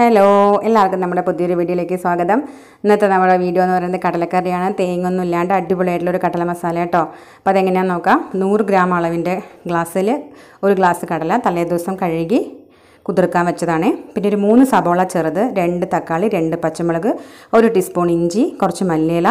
hello എല്ലാവർക്കും നമ്മുടെ പുതിയൊരു വീഡിയോയിലേക്ക് സ്വാഗതം ഇന്നത്തെ നമ്മുടെ വീഡിയോ എന്ന് പറയുന്നത് കടലക്കറിയാണ് തേങ്ങൊന്നും ഇല്ലാണ്ട് അടിപൊളിയായിട്ടുള്ളൊരു കടല മസാല കേട്ടോ അപ്പോൾ അതെങ്ങനെയാണെന്ന് നോക്കാം നൂറ് ഗ്രാം അളവിൻ്റെ ഗ്ലാസ്സിൽ ഒരു ഗ്ലാസ് കടല തലേ ദിവസം കഴുകി കുതിർക്കാൻ വെച്ചതാണ് പിന്നെ ഒരു മൂന്ന് സബോള ചെറുത് രണ്ട് തക്കാളി രണ്ട് പച്ചമുളക് ഒരു ടീസ്പൂൺ ഇഞ്ചി കുറച്ച് മല്ലിയില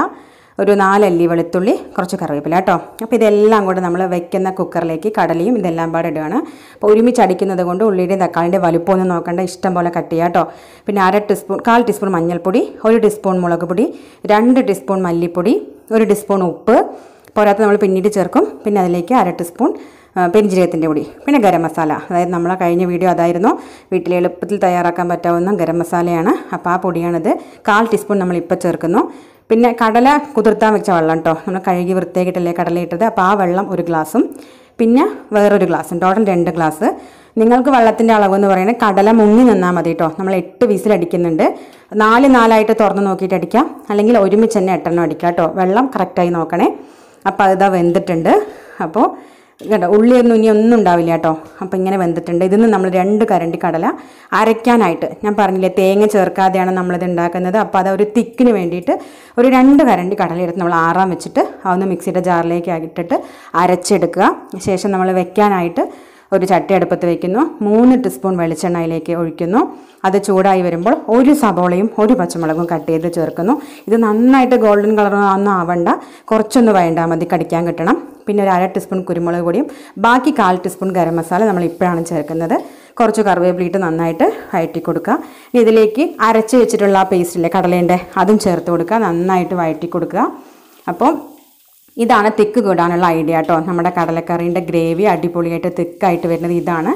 ഒരു നാലല്ലി വെളുത്തുള്ളി കുറച്ച് കറിവേപ്പില കേട്ടോ അപ്പോൾ ഇതെല്ലാം കൂടെ നമ്മൾ വെക്കുന്ന കുക്കറിലേക്ക് കടലയും ഇതെല്ലാം പാടെ ഇടുകയാണ് അപ്പോൾ ഒരുമിച്ച് അടിക്കുന്നത് കൊണ്ട് ഉള്ളിയുടെയും തക്കാളിൻ്റെ ഒന്നും നോക്കേണ്ട ഇഷ്ടം പോലെ കട്ട് ചെയ്യുക കേട്ടോ പിന്നെ അര ടീസ്പൂൺ കാൽ ടീസ്പൂൺ മഞ്ഞൾപ്പൊടി ഒരു ടീസ്പൂൺ മുളക് പൊടി രണ്ട് ടീസ്പൂൺ മല്ലിപ്പൊടി ഒരു ടീസ്പൂൺ ഉപ്പ് പോരാത്ത നമ്മൾ പിന്നീട് ചേർക്കും പിന്നെ അതിലേക്ക് അര ടീസ്പൂൺ പെരിഞ്ജീരകത്തിൻ്റെ പൊടി പിന്നെ ഗരം മസാല അതായത് നമ്മളെ കഴിഞ്ഞ വീഡിയോ അതായിരുന്നു വീട്ടിൽ എളുപ്പത്തിൽ തയ്യാറാക്കാൻ പറ്റാവുന്ന ഗരം മസാലയാണ് അപ്പോൾ ആ പൊടിയാണിത് കാൽ ടീസ്പൂൺ നമ്മൾ ചേർക്കുന്നു പിന്നെ കടല കുതിർത്താൻ വെച്ച വെള്ളം കേട്ടോ നമ്മൾ കഴുകി വൃത്തിയാക്കിയിട്ടല്ലേ കടലയിട്ടത് അപ്പോൾ ആ വെള്ളം ഒരു ഗ്ലാസും പിന്നെ വേറൊരു ഗ്ലാസും ടോട്ടൽ രണ്ട് ഗ്ലാസ് നിങ്ങൾക്ക് വെള്ളത്തിൻ്റെ അളവ് എന്ന് പറയുന്നത് കടല മുങ്ങി നിന്നാൽ മതി കേട്ടോ നമ്മൾ എട്ട് വീസിലടിക്കുന്നുണ്ട് അടിക്കുന്നുണ്ട് നാല് നാലായിട്ട് തുറന്ന് നോക്കിയിട്ട് അടിക്കാം അല്ലെങ്കിൽ ഒരുമിച്ച് തന്നെ എട്ടെണ്ണം അടിക്കാം കേട്ടോ വെള്ളം കറക്റ്റായി നോക്കണേ അപ്പോൾ അതിതാ വെന്തിട്ടുണ്ട് അപ്പോൾ കേട്ടോ ഉള്ളിയൊന്നും ഇനി ഒന്നും ഉണ്ടാവില്ല കേട്ടോ അപ്പോൾ ഇങ്ങനെ വെന്തിട്ടുണ്ട് ഇതിന്ന് നമ്മൾ രണ്ട് കരണ്ടി കടല അരയ്ക്കാനായിട്ട് ഞാൻ പറഞ്ഞില്ലേ തേങ്ങ ചേർക്കാതെയാണ് നമ്മളിത് ഉണ്ടാക്കുന്നത് അപ്പോൾ അത് ഒരു തിക്കിന് വേണ്ടിയിട്ട് ഒരു രണ്ട് കരണ്ടി കടല എടുത്ത് നമ്മൾ ആറാൻ വെച്ചിട്ട് അതൊന്ന് മിക്സിയുടെ ജാറിലേക്ക് ഇട്ടിട്ട് അരച്ചെടുക്കുക ശേഷം നമ്മൾ വെക്കാനായിട്ട് ഒരു ചട്ടി അടുപ്പത്ത് വയ്ക്കുന്നു മൂന്ന് ടീസ്പൂൺ വെളിച്ചെണ്ണ അതിലേക്ക് ഒഴിക്കുന്നു അത് ചൂടായി വരുമ്പോൾ ഒരു സബോളയും ഒരു പച്ചമുളകും കട്ട് ചെയ്ത് ചേർക്കുന്നു ഇത് നന്നായിട്ട് ഗോൾഡൻ കളർ ആവണ്ട കുറച്ചൊന്ന് വേണ്ട മതി കടിക്കാൻ കിട്ടണം പിന്നെ ഒരു അര ടീസ്പൂൺ കുരുമുളക് പൊടിയും ബാക്കി കാൽ ടീസ്പൂൺ ഗരം മസാല നമ്മൾ ഇപ്പോഴാണ് ചേർക്കുന്നത് കുറച്ച് കറിവേപ്പിലിട്ട് നന്നായിട്ട് വഴറ്റി കൊടുക്കുക ഇതിലേക്ക് അരച്ച് വെച്ചിട്ടുള്ള പേസ്റ്റില്ലേ കടലേൻ്റെ അതും ചേർത്ത് കൊടുക്കുക നന്നായിട്ട് വഴറ്റി കൊടുക്കുക അപ്പോൾ ഇതാണ് തിക്ക് കൂടാനുള്ള ഐഡിയ കേട്ടോ നമ്മുടെ കടലക്കറിൻ്റെ ഗ്രേവി അടിപൊളിയായിട്ട് തിക്കായിട്ട് വരുന്നത് ഇതാണ്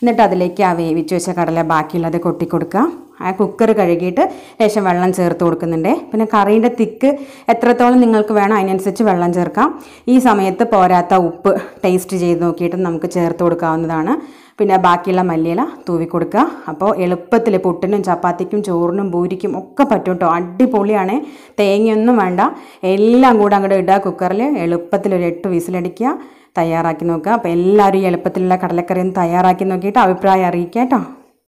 എന്നിട്ട് അതിലേക്ക് ആ വേവിച്ച് വെച്ച കടല ബാക്കിയുള്ളത് കൊട്ടിക്കൊടുക്കുക ആ കുക്കർ കഴുകിയിട്ട് ശേഷം വെള്ളം ചേർത്ത് കൊടുക്കുന്നുണ്ട് പിന്നെ കറീൻ്റെ തിക്ക് എത്രത്തോളം നിങ്ങൾക്ക് വേണം അതിനനുസരിച്ച് വെള്ളം ചേർക്കാം ഈ സമയത്ത് പോരാത്ത ഉപ്പ് ടേസ്റ്റ് ചെയ്ത് നോക്കിയിട്ട് നമുക്ക് ചേർത്ത് കൊടുക്കാവുന്നതാണ് പിന്നെ ബാക്കിയുള്ള മല്ലിയില തൂവി കൊടുക്കുക അപ്പോൾ എളുപ്പത്തിൽ പുട്ടിനും ചപ്പാത്തിക്കും ചോറിനും പൂരിക്കും ഒക്കെ പറ്റും കേട്ടോ അടിപൊളിയാണ് തേങ്ങയൊന്നും വേണ്ട എല്ലാം കൂടെ അങ്ങോട്ട് ഇടുക കുക്കറിൽ എളുപ്പത്തിൽ ഒരു എട്ട് വിസിലടിക്കുക തയ്യാറാക്കി നോക്കുക അപ്പോൾ എല്ലാവരും ഈ എളുപ്പത്തിലുള്ള കടലക്കറിയും തയ്യാറാക്കി നോക്കിയിട്ട് അഭിപ്രായം അറിയിക്കാം കേട്ടോ